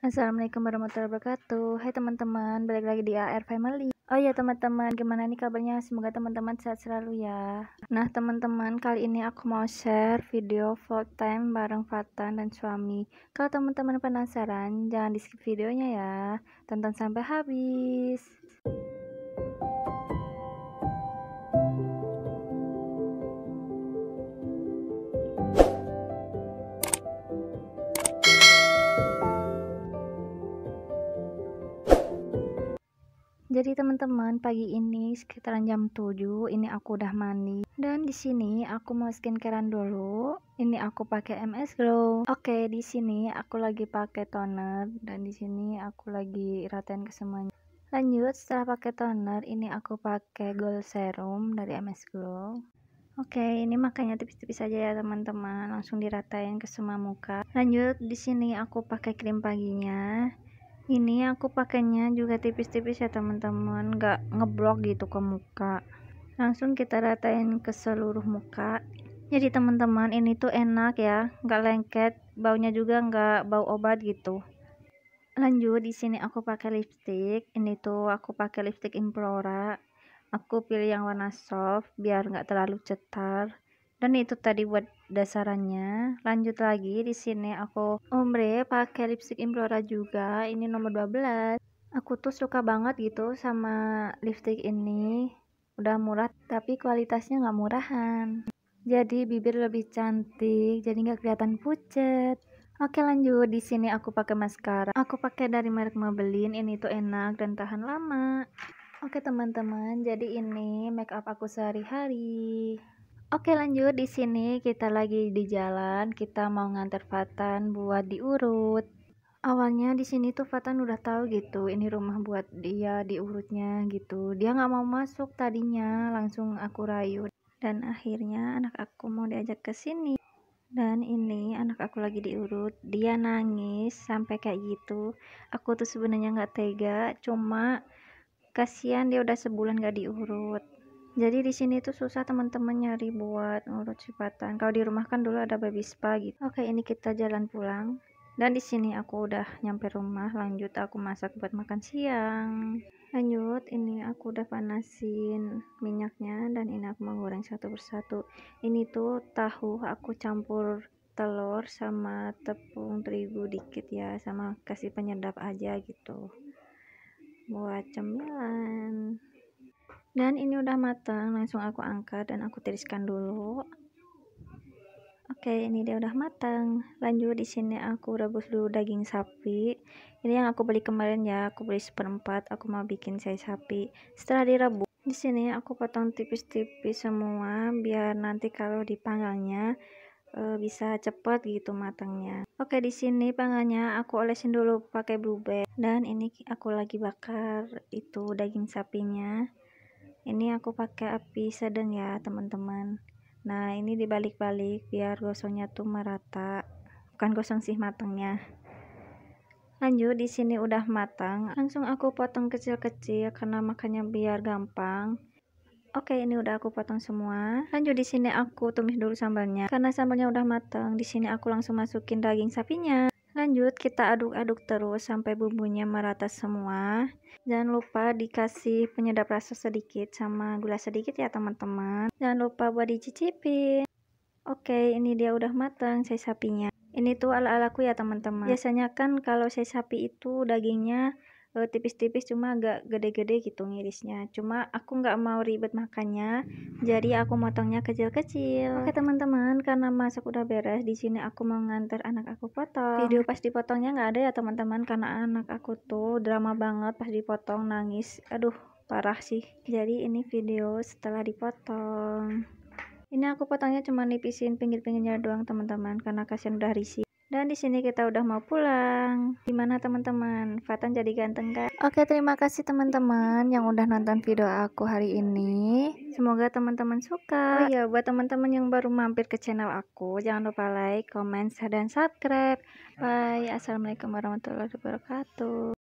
Assalamualaikum warahmatullahi wabarakatuh Hai teman-teman, balik lagi di AR Family Oh iya teman-teman, gimana nih kabarnya? Semoga teman-teman sehat selalu ya Nah teman-teman, kali ini aku mau share video full time bareng Fatan dan suami Kalau teman-teman penasaran, jangan di skip videonya ya Tonton sampai habis Jadi teman-teman, pagi ini sekitaran jam 7 ini aku udah mandi dan di sini aku mau skincarean dulu. Ini aku pakai MS Glow. Oke, di sini aku lagi pakai toner dan di sini aku lagi ratain ke semuanya. Lanjut setelah pakai toner, ini aku pakai Gold Serum dari MS Glow. Oke, ini makanya tipis-tipis aja ya teman-teman, langsung diratain ke semua muka. Lanjut di sini aku pakai krim paginya ini aku pakainya juga tipis-tipis ya teman-teman nggak ngeblok gitu ke muka langsung kita ratain ke seluruh muka jadi teman-teman ini tuh enak ya nggak lengket baunya juga nggak bau obat gitu lanjut di sini aku pakai lipstick ini tuh aku pakai lipstick implora aku pilih yang warna soft biar nggak terlalu cetar dan itu tadi buat dasarannya lanjut lagi di sini aku ombre pakai lipstick implora juga ini nomor 12 aku tuh suka banget gitu sama lipstick ini udah murah tapi kualitasnya nggak murahan jadi bibir lebih cantik jadi nggak kelihatan pucet Oke lanjut di sini aku pakai maskara. Aku pakai dari merek Maybelline. Ini tuh enak dan tahan lama. Oke teman-teman, jadi ini make up aku sehari-hari. Oke lanjut di sini kita lagi di jalan, kita mau nganter Fatan buat diurut. Awalnya di sini tuh Fatan udah tahu gitu, ini rumah buat dia diurutnya gitu. Dia nggak mau masuk tadinya, langsung aku rayu. Dan akhirnya anak aku mau diajak ke sini. Dan ini anak aku lagi diurut, dia nangis sampai kayak gitu. Aku tuh sebenarnya nggak tega, cuma kasihan dia udah sebulan gak diurut jadi di sini tuh susah teman-teman nyari buat ngurut cepatan. kalau di rumah kan dulu ada baby spa gitu oke ini kita jalan pulang dan di sini aku udah nyampe rumah lanjut aku masak buat makan siang lanjut ini aku udah panasin minyaknya dan ini aku mau goreng satu persatu ini tuh tahu aku campur telur sama tepung terigu dikit ya sama kasih penyedap aja gitu buat cemilan dan ini udah matang langsung aku angkat dan aku tiriskan dulu oke ini dia udah matang lanjut di sini aku rebus dulu daging sapi ini yang aku beli kemarin ya aku beli seperempat aku mau bikin saya sapi setelah direbus di sini aku potong tipis-tipis semua biar nanti kalau dipanggangnya e, bisa cepat gitu matangnya. Oke, di sini panggangnya aku olesin dulu pakai blueberry dan ini aku lagi bakar itu daging sapinya ini aku pakai api sedang ya teman-teman nah ini dibalik-balik biar gosongnya tuh merata bukan gosong sih matangnya lanjut di sini udah matang langsung aku potong kecil-kecil karena makannya biar gampang Oke, ini udah aku potong semua. Lanjut di sini aku tumis dulu sambalnya. Karena sambalnya udah matang, di sini aku langsung masukin daging sapinya. Lanjut kita aduk-aduk terus sampai bumbunya merata semua. Jangan lupa dikasih penyedap rasa sedikit sama gula sedikit ya teman-teman. Jangan lupa buat dicicipin. Oke, ini dia udah matang saya sapinya. Ini tuh ala-alaku ya teman-teman. Biasanya kan kalau saya sapi itu dagingnya Eh, tipis-tipis cuma agak gede-gede gitu ngirisnya cuma aku nggak mau ribet makannya jadi aku motongnya kecil-kecil oke teman-teman karena masak udah beres di sini aku mau nganter anak aku potong video pas dipotongnya nggak ada ya teman-teman karena anak aku tuh drama banget pas dipotong nangis aduh parah sih jadi ini video setelah dipotong ini aku potongnya cuma nipisin pinggir-pinggirnya doang teman-teman karena kasihan udah risih dan di sini kita udah mau pulang. Gimana teman-teman? Fatan jadi ganteng kan? Oke, terima kasih teman-teman yang udah nonton video aku hari ini. Semoga teman-teman suka. Oh iya, buat teman-teman yang baru mampir ke channel aku, jangan lupa like, comment, share dan subscribe. Bye. Assalamualaikum warahmatullahi wabarakatuh.